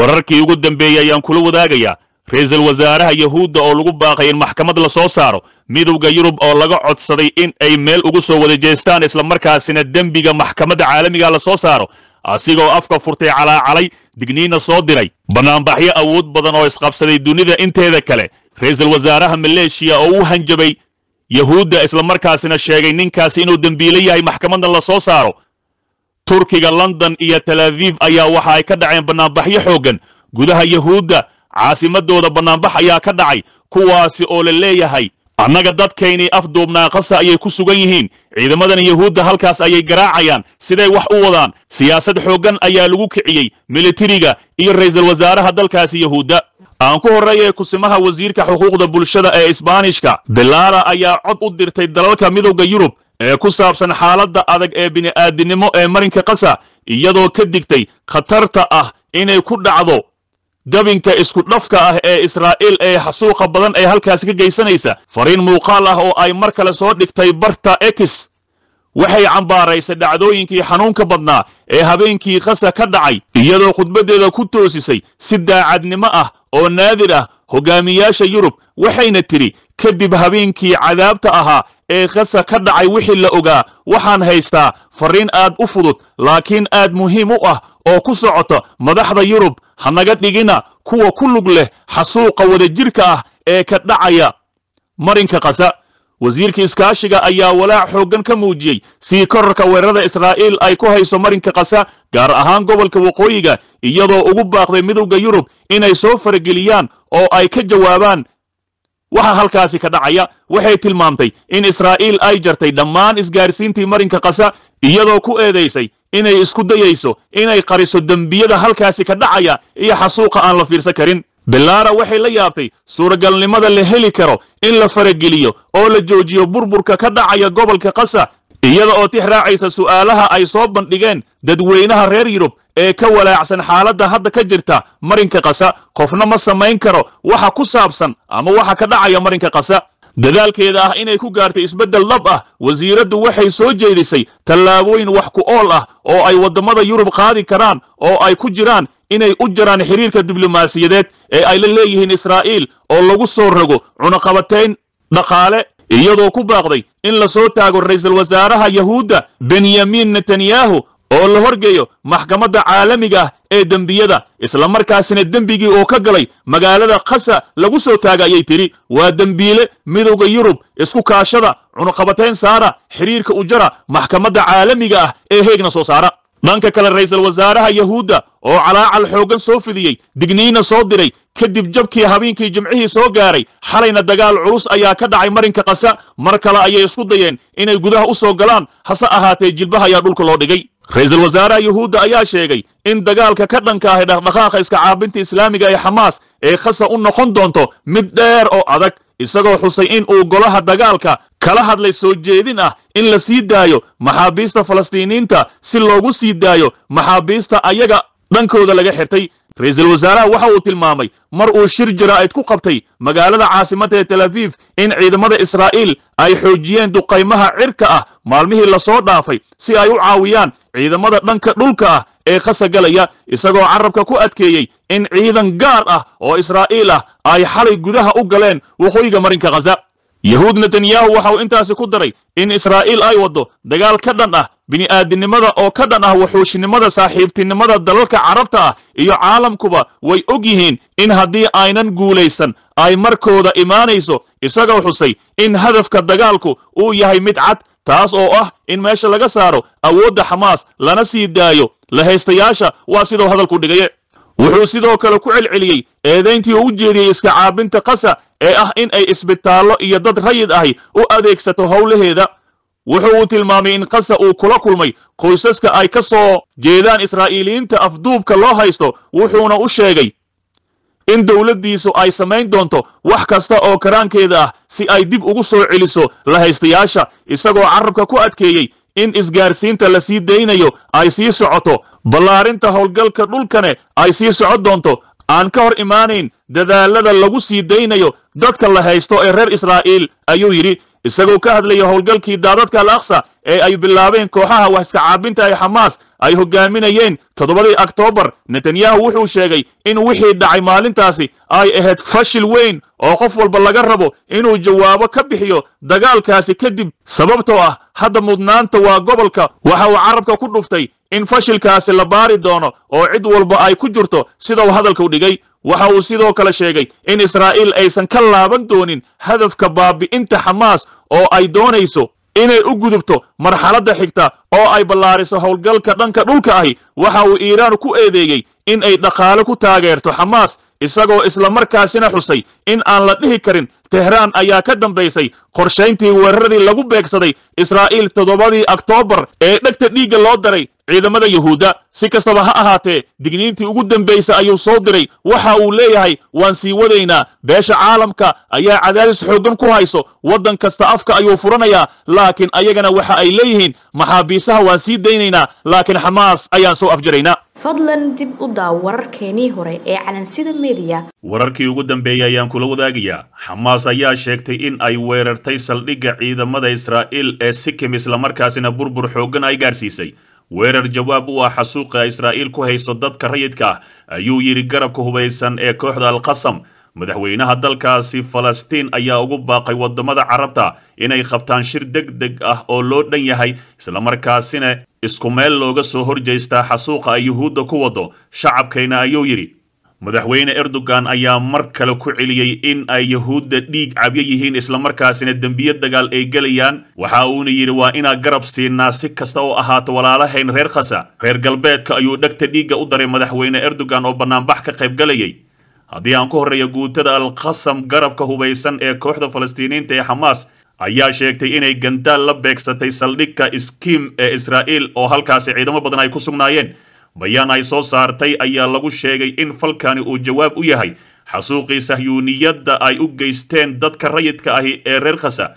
wararkii ugu dambeeyey ayaan kula wadaagayaa ra-iisul wasaaraha yahuudda oo lagu baaqay in maxkamad la soo saaro midowda yurub oo laga codsaday in ay meel ugu soo wada jeestaan islamarkaasina dembiga maxkamadda caalamiga la soo saaro asigoo afka furtay calaacalay digniinna soo diray bannaanbaxyo awood badan oo isqabsaday dunida inteeda kale ra-iisul wasaaraha maleeshiya oo u hanjabay yahuudda islamarkaasina sheegay ninkaasi inuu dembiilo yahay maxkamadna la soo saaro turkiga london iyo talaaviif ayaa waxa ay ka dhaceen bannaanbaxyo xooggan gudaha yahuudda caasimaddooda bannaanbax ayaa ka dhacay kuwaasi oo la leeyahay annaga dadkaynii afduubnaa qasa ayay ku sugan yihiin ciidamadan yahuudda halkaas ayay garaacayaan siday wax u wadaan siyaasad xooggan ayaa lagu kiciyey militariga iyo ra'iisul wasaaraha dalkaasi yahuudda aan ku horreeyay kusimaha wasiirka xuquuqda bulshada ee isbaanishka belara ayaa cod u dirtay dalalka midowda yurub ee ku saabsan xaaladda adag ee bini'aadinimo ee marinka qasa iyadoo ka digtay khatarta ah inay ku dhacdo dabinka isku dhafka ah ee israa'iil ee xasuuqa badan ee halkaasi ka geysanaysa fariin muuqaal ah oo ay mar kale soo dhigtay barta ex waxay cambaaraysay dhacdooyinkii xanuunka badnaa ee habeenkii qasa ka dhacay iyadoo khudbaddeeda ku toosisay si daacadnimo ah oo naadir ah hogaamiyaasha yurub waxayna tidhi kadib habeenkii cadaabta ahaa ee khasa ka dhacay wixii la ogaa waxaan haystaa farriin aad u fudud laakiin aad muhiim u ah oo ku socota madaxda yurub ha naga dhigina kuwa ku lug leh xasuuqa wadajirka ah ee ka dhacaya marinka kasa wasiirka iskaashiga ayaa walaac xooggan ka muujiyey sii korarka weerarada israa'iil ay ku hayso marinka kasa gaar ahaan gobolka waqooyiga iyadoo ugu baaqday midowda yurub inay soo farageliyaan oo ay ka jawaabaan waxa halkaasi ka dhacaya waxay tilmaamtay in israa'iil ay jartay dhammaan isgaarsiintii marinka kasa iyadoo ku eedaysay inay isku dayayso inay qariso dembiyada halkaasi ka dhacaya iyo xasuuqa aan la fiirsan karin bilaara waxay la yaabtay suuragalnimada la heli karo in la farageliyo oo la joojiyo burburka ka dhacaya gobolka qasa iyada oo tix raacaysa su'aalaha ay soo bandhigeen dadweynaha reer yurub ee ka walaacsan xaaladda hadda ka jirta marinka qasa qofna ma samayn karo waxa ku saabsan ama waxa ka dhacaya marinka qasa dadaalkeeda ah inay ku gaartay isbeddel dhab ah wasiiraddu waxay soo jeedisay tallaabooyin wax ku ool ah oo ay waddammada yurub qaadi karaan oo ay ku jiraan inay u jiraan xiriirka diblomaasiyadeed ee ay la leeyihiin israa'iil oo lagu soo rago cunaqabatayn dhaqaale iyadoo ku baaqday in la soo taago ra'iisul wasaaraha yahuudda benyamin netanyahu oo la horgeeyo maxkamadda caalamiga ah ee dembiyada isla markaasina dembigii oo ka galay magaalada khasa lagu soo taaga ayay tidhi waa dembiile midowda yurub isku kaashada cunuqabatayn saara xiriirka u jara maxkamadda caalamiga ah ee heegna soo saara dhanka kale ra-iisal wasaaraha yahuudda oo calaacal xooggan soo fidiyey digniina soo diray kadib jabkii habeenkii jimcihii soo gaaray xalayna dagaal culus ayaa ka dhacay marinka qasa mar kale ayay isku dayeen inay gudaha u soo galaan hase ahaatee jilbaha ayaa dhulka loo dhigay ra-iisal wasaaraha yahuudda ayaa sheegay in dagaalka ka dhanka ah ee dhaqdhaqaaqa iska caabinta islaamiga ee xamaas ay khasa u noqon doonto mid dheer oo adag isagoo xusay in uu golaha dagaalka kala hadlay soo jeedin ah in la sii daayo maxaabiista falastiiniinta si loogu sii daayo maxaabiista ayaga dhankooda laga xirtay ra'iisul wasaaraha waxa uu tilmaamay mar uu shir jaraa'id ku qabtay magaalada caasimadda ee telafif in ciidamada israa'iil ay xoojiyeen duqaymaha cirka ah maalmihii lasoo dhaafay si ay u caawiyaan ciidamada dhanka dhulka ah ee khasagalaya isagoo carabka ku adkeeyey in ciidan gaar ah oo israa'iil ah ay xalay gudaha u galeen waqooyiga marinka khaza yahuud netanyahu waxa uu intaasi ku daray in israa'iil ay waddo dagaal ka dhan ah bini'aadinimada oo ka dhan ah wuxuushinimada saaxiibtinimada dalalka carabta ah iyo caalamkuba way og yihiin in haddii aynan guulaysan ay markooda imaanayso isagoo xusay in hadafka dagaalku uu yahay mid cad taas oo ah in meesha laga saaro awoodda xamaas lana sii daayo la haystayaasha waa sidoo hadalku dhigaye wuxuu sidoo kale ku celceliyey eedayntii uu u jeediyey iska caabinta qasa ee ah in ay isbitaallo iyo dad rayid ahi u adeegsato howlaheeda wuxuu uu tilmaamay in qasa uu kula kulmay qoysaska ay ka soo jeedaan israa'iiliyiinta afduubka loo haysto wuxuuna u sheegay in dowladdiisu ay samayn doonto wax kasta oo karaankeeda ah si ay dib ugu soo celiso la haystayaasha isagoo carrabka ku adkeeyey in isgaarsiinta la sii daynayo ay sii socoto ballaarinta howlgalka dhulkane ay sii socon doonto aan ka hor imaanayn dadaallada lagu sii daynayo dadka la haysto ee reer israa'iil ayuu yidhi isagoo ka hadlaya howlgalkii daadadka al ee ay bilaabeen kooxaha wax iska caabinta ee xamaas ay hogaaminayeen toddobadii oktoobar netanyahu wuxuu sheegay in wixii dhacay maalintaasi ay ahayd fashil weyn oo qof walba laga rabo inuu jawaabo ka bixiyo dagaalkaasi kadib sababtoo ah hadda mudnaanta waa gobolka waxa uu carabka ku dhuftay in fashilkaasi la baari doono oo cid walba ay ku jirto sidau hadalku dhigay waxa uu sidoo kale sheegay in israa'iil aysan ka laaban doonin hadafka baabi'inta xamaas oo ay doonayso inay u gudubto marxaladda xigta oo ay ballaariso howlgalka dhanka dhulka ahi waxa uu iiraan ku eedeeyey in ay dhaqaale ku taageerto xamaas isagoo islamarkaasina xusay in aan la dhihi karin tehraan ayaa ka dambaysay qorshayntii weeraradii lagu beegsaday israa'iil toddobadii oktoobar ee dhegta dhiigga loo daray ciidamada yuhuudda si kastaba ha ahaatee digniintii ugu dambaysa ayuu soo diray waxa uu leeyahay waan sii wadaynaa beesha caalamka ayaa cadaadis xooggan ku hayso waddan kasta afka ayuu furanayaa laakiin ayagana waxa ay leeyihiin maxaabiisaha waan sii daynaynaa laakiin xamaas ayaan soo afjaraynaa fadlan dib u daaw wararkeenii hore ee calansida mediya wararkii ugu dambeeyey ayaan kula wadaagayaa xamaas ayaa sheegtay in ay weerartay saldhigga ciidamada israa'iil ee sikim islamarkaasina burbur xooggan ay gaarsiisay weerar jawaab u ah xasuuqa israa'iil ku hayso dadka rayidka ayuu yidhi garabka hubaysan ee kooxda alqasam madaxweynaha dalkaasi falastiin ayaa ugu baaqay waddamada carabta inay qabtaan shir deg deg ah oo loo dhan yahay islamarkaasina isku meel looga soo horjeystaa xasuuqa ay yuhuudda ku waddo shacabkayna ayuu yidhi madaxweyne erdogan ayaa mar kale ku celiyey in ay yahuudda dhiig cabyo yihiin islamarkaasina dembiyo dagaal ay gelayaan waxa uuna yidhi waa inaan garab siinnaa si kasta oo ahaato walaalahayn reer khasa reer galbeedka ayuu dhegta dhiigga u daray madaxweyne erdogan oo bannaanbax ka qaybgalayay haddii aan ku horreeya guutada alkhasam garabka hubaysan ee kooxda falastiiniinta ee xamaas ayaa sheegtay inay gandaal la beegsatay saldhigka iskiim ee israa'iil oo halkaasi ciidamo badan ay ku sugnaayeen bayaan ay soo saartay ayaa lagu sheegay in falkani uu jawaab u yahay xasuuqii sahyuuniyadda ay u geysteen dadka rayidka ahi ee reer khasa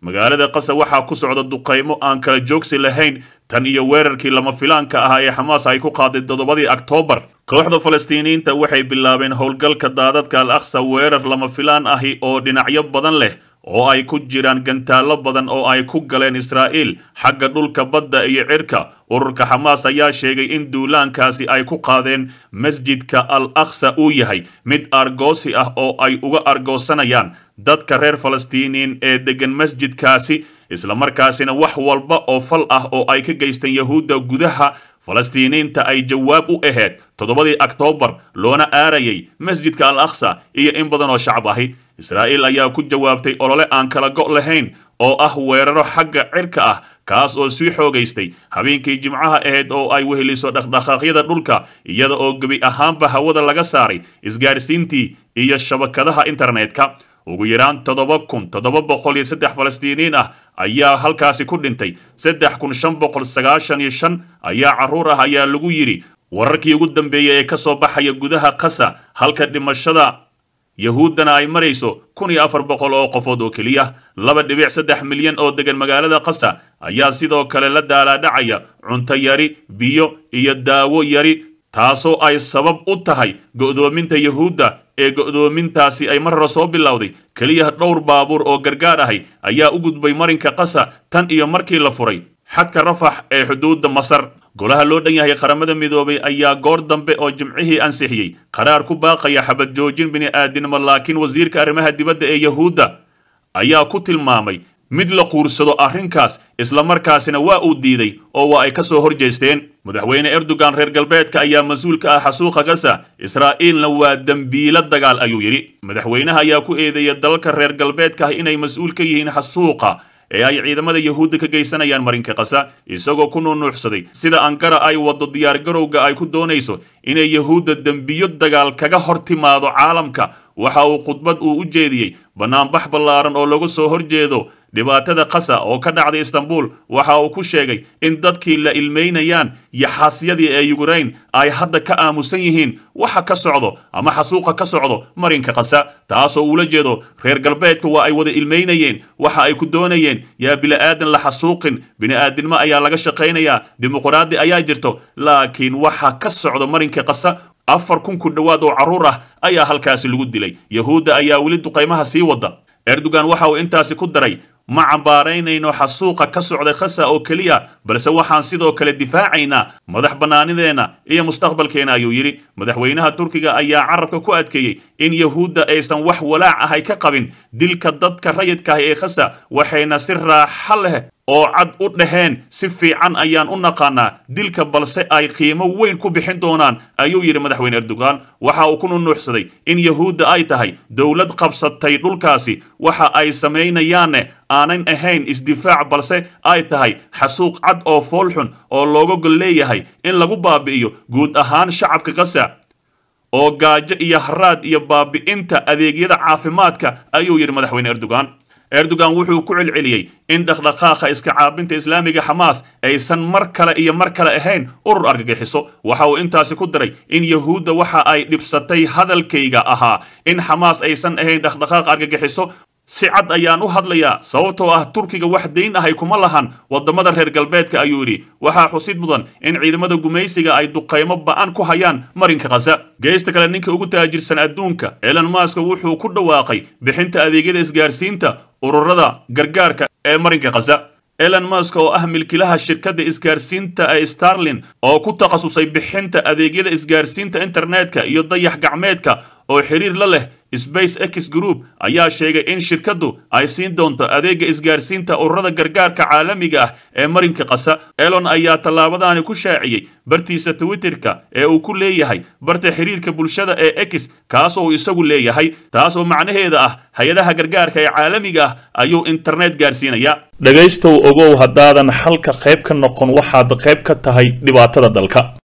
magaalada qasa waxaa ku socda duqaymo aan kala joogsi lahayn tan iyo weerarkii lama filaanka ahaa ee xamaas ay ku qaaday toddobadii oktoobar kooxda falastiiniyiinta waxay bilaabeen howlgalka daadadka al akhsa weerar lama filaan ahi oo dhinacyo badan leh oo ay ku jiraan gantaallo badan oo ay ku galeen israa'iil xagga dhulka badda iyo cirka ururka xamaas ayaa sheegay in duulaankaasi ay ku qaadeen masjidka al akhsa uu yahay mid argoosi ah oo ay uga argoosanayaan dadka reer falastiiniin ee deggan masjidkaasi islamarkaasina wax walba oo fal ah oo ay ka geysteen yahuudda gudaha falastiiniinta ay jawaab u ahayd toddobadii oktoobar loona aarayay masjidka al akhsa iyo in badan oo shacab ahi israa'iil ayaa ku jawaabtay olole aan kala go' lahayn oo ah weeraro xagga cirka ah kaas oo sii xoogaystay habeenkii jimcaha ahayd oo ay weheliso dhaqdhaqaaqyada dhulka iyada oo gebi ahaanba hawada laga saaray isgaadhsiintii iyo shabakadaha internetka ugu yaraan toddoba kun toddoba boqol iyo saddex falastiiniin ah ayaa halkaasi ku dhintay saddex kun shan boqol sagaashan iyo shan ayaa carruur ah ayaa lagu yidhi wararkii ugu dambeeyey ee ka soo baxaya gudaha qasa halka dhimashada yuhuuddana ay marayso kun iyo afar boqol oo qofood oo keliya laba dhibic saddex milyan oo degan magaalada qasa ayaa sidoo kale la daalaadhacaya cunto yari biyo iyo daawo yari taasoo ay sabab u tahay go'doominta yuhuudda ee go'doomintaasi ay marra soo bilowday keliya dhowr baabuur oo gargaar ahay ayaa u gudbay marinka qasa tan iyo markii la furay xadka rafax ee xuduudda masar golaha loo dhan yahay qaramada midoobay ayaa goor dambe oo jimcihii ansixiyey qaraar ku baaqaya xabad joojin bini bini'aadinimo laakiin wasiirka arrimaha dibadda ee yahuudda ayaa ku tilmaamay mid la quursado arrinkaas isla markaasina waa uu diiday oo waa ay ka soo hor jeesteen madaxweyne erdogan reer galbeedka ayaa mas-uul ka ah xasuuqa gaza israa'iilna waa dembiilo dagaal ayuu yidhi madaxweynaha ayaa ku eedeeya dalalka reer galbeedka ah inay mas-uul ka yihiin xasuuqa ee ay ciidamada yahuudda ka geysanayaan marinka qasa isagoo ku nuunuuxsaday sida ankara ay waddo diyaargarowga ay ku doonayso inay yahuudda dembiyo dagaal kaga hor timaado caalamka waxa uu khudbad uu u jeediyey bannaanbax ballaaran oo laga soo horjeedo dhibaatada qasa oo ka dhacday istanbul waxa uu ku sheegay in dadkii la ilmaynayaan yaxaasyadii ee yukrain ay hadda ka aamusan yihiin waxa ka socdo ama xasuuqa ka socdo marinka qasa taasoo uula jeedo reer galbeedka waa ay wada ilmaynayeen waxa ay ku doonayeen yaa bini'aadan la xasuuqin bini'aadinimo ayaa laga shaqaynayaa dimuqraadi ayaa jirto laakiin waxa ka socdo marinka qasa afar kun ku dhowaad oo carruur ah ayaa halkaasi lagu dilay yahuudda ayaa weli duqaymaha sii wada erdogan waxa uu intaasi ku daray ma cambaaraynayno xasuuqa ka socday khasa oo keliya balse waxaan sidoo kale difaacaynaa madax bannaanideenna iyo mustaqbalkeena ayuu yidhi madaxweynaha turkiga ayaa carabka ku adkeeyey in yahuudda aysan wax walaac ahay ka qabin dilka dadka rayidka ah ee khasa waxayna si raaxa leh oo cad u dhaheen si fiican ayaan u naqaanaa dilka balse ay qiimo weyn ku bixin doonaan ayuu yidhi madaxweyne erdogan waxa uu ku nunuuxsaday in yahuudda ay tahay dowlad qabsatay dhulkaasi waxa ay samaynayaanne aanan ahayn isdifaac balse ay tahay xasuuq cad oo foolxun oo looga gol leeyahay in lagu baabi'iyo guud ahaan shacabka kasa oo gaajo iyo haraad iyo baabi'inta adeegyada caafimaadka ayuu yidhi madaxweyne erdogan erdogan wuxuu ku celceliyey in dhaqdhaqaaqa iska caabinta islaamiga xamaas aysan mar kale iyo mar kale ahayn urur argagixiso waxa uu intaasi ku diray in yahuudda waxa ay dhibsatay hadalkayga ahaa in xamaas aysan ahayn dhaqdhaqaaq argagixiso si cad ayaan u hadlayaa sababtoo ah turkiga wax dayn ahay kuma lahan wadamada reer galbeedka ayuu yidhi waxaa xusid mudan in ciidamada gumaysiga ay duqaymo ba'an ku hayaan marinka khaza geesta kale ninka ugu taajirsan adduunka elon maska wuxuu ku dhawaaqay bixinta adeegyada isgaarsiinta ururada gargaarka ee marinka khaza elon musk oo ah milkilaha shirkadda isgaarsiinta ee starlin oo ku takhasusay bixinta adeegyada isgaarsiinta internetka iyo dayax gacmeedka oo xiriir la leh x group ayaa sheegay in shirkaddu ay siin doonto adeega isgaarsiinta ururada gargaarka caalamiga ah ee marinka qasa elon ayaa tallaabadaani ku shaaciyey bartiisa twitterka ee uu ku leeyahay barta xiriirka bulshada ee x kaasoo oo isagu leeyahay taasoo macnaheeda ah hay-adaha gargaarka ee caalamiga ah ayuu internet gaarsiinayaa dhegaystow ogow haddaadan xalka qayb ka noqon waxaad qayb ka tahay dhibaatada dalka